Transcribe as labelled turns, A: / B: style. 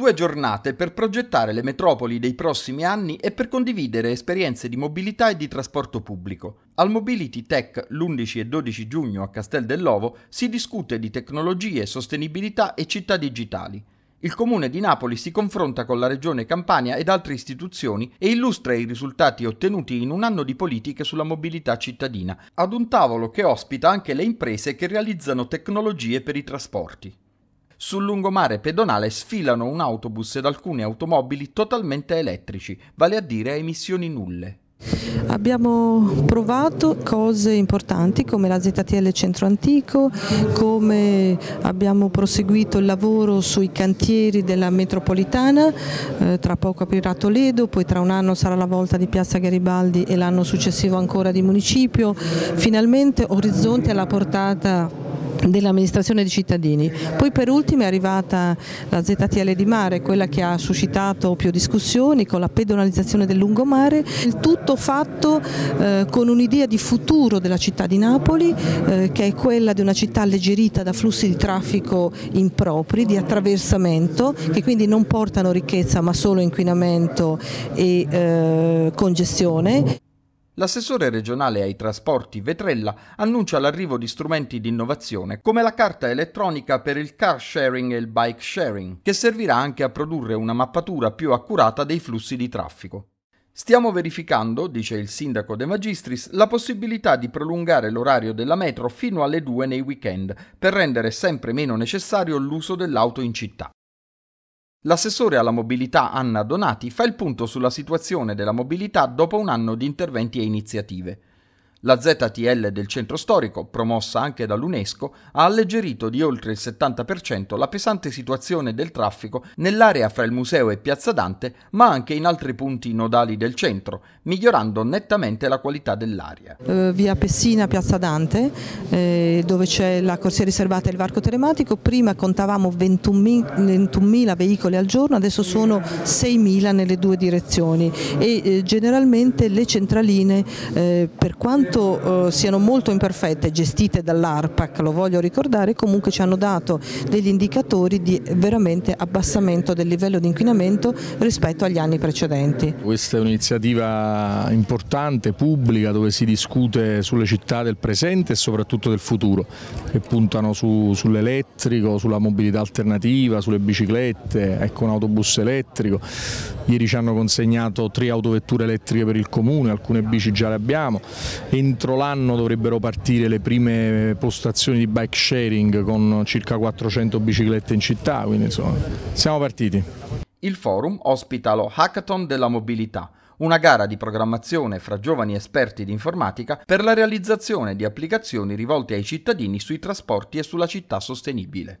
A: due giornate per progettare le metropoli dei prossimi anni e per condividere esperienze di mobilità e di trasporto pubblico. Al Mobility Tech l'11 e 12 giugno a Castel dell'Ovo si discute di tecnologie, sostenibilità e città digitali. Il comune di Napoli si confronta con la regione Campania ed altre istituzioni e illustra i risultati ottenuti in un anno di politiche sulla mobilità cittadina, ad un tavolo che ospita anche le imprese che realizzano tecnologie per i trasporti. Sul lungomare pedonale sfilano un autobus ed alcune automobili totalmente elettrici, vale a dire a emissioni
B: nulle. Abbiamo provato cose importanti come la ZTL Centro Antico, come abbiamo proseguito il lavoro sui cantieri della metropolitana, eh, tra poco aprirà Toledo, poi tra un anno sarà la volta di Piazza Garibaldi e l'anno successivo ancora di Municipio, finalmente orizzonti alla portata dell'amministrazione dei cittadini. Poi per ultima è arrivata la ZTL di mare, quella che ha suscitato più discussioni con la pedonalizzazione del lungomare, il tutto fatto eh, con un'idea di futuro della città di Napoli eh, che è quella di una città alleggerita da flussi di traffico impropri, di attraversamento, che quindi non portano ricchezza ma solo inquinamento e eh, congestione
A: l'assessore regionale ai trasporti Vetrella annuncia l'arrivo di strumenti di innovazione come la carta elettronica per il car sharing e il bike sharing, che servirà anche a produrre una mappatura più accurata dei flussi di traffico. Stiamo verificando, dice il sindaco De Magistris, la possibilità di prolungare l'orario della metro fino alle 2 nei weekend, per rendere sempre meno necessario l'uso dell'auto in città. L'assessore alla mobilità Anna Donati fa il punto sulla situazione della mobilità dopo un anno di interventi e iniziative. La ZTL del centro storico, promossa anche dall'UNESCO, ha alleggerito di oltre il 70% la pesante situazione del traffico nell'area fra il museo e Piazza Dante, ma anche in altri punti nodali del centro, migliorando nettamente la qualità dell'aria.
B: Uh, via Pessina, Piazza Dante, eh, dove c'è la corsia riservata e il varco telematico, prima contavamo 21.000 21 veicoli al giorno, adesso sono 6.000 nelle due direzioni e eh, generalmente le centraline eh, per quanto quanto eh, siano molto imperfette, gestite dall'ARPAC, lo voglio ricordare, comunque ci hanno dato degli indicatori di veramente abbassamento del livello di inquinamento rispetto agli anni precedenti.
C: Questa è un'iniziativa importante, pubblica, dove si discute sulle città del presente e soprattutto del futuro, che puntano su, sull'elettrico, sulla mobilità alternativa, sulle biciclette, ecco un autobus elettrico. Ieri ci hanno consegnato tre autovetture elettriche per il comune, alcune bici già le abbiamo e entro l'anno dovrebbero partire le prime postazioni di bike sharing con circa 400 biciclette in città, quindi insomma
A: siamo partiti. Il forum ospita lo Hackathon della mobilità, una gara di programmazione fra giovani esperti di informatica per la realizzazione di applicazioni rivolte ai cittadini sui trasporti e sulla città sostenibile.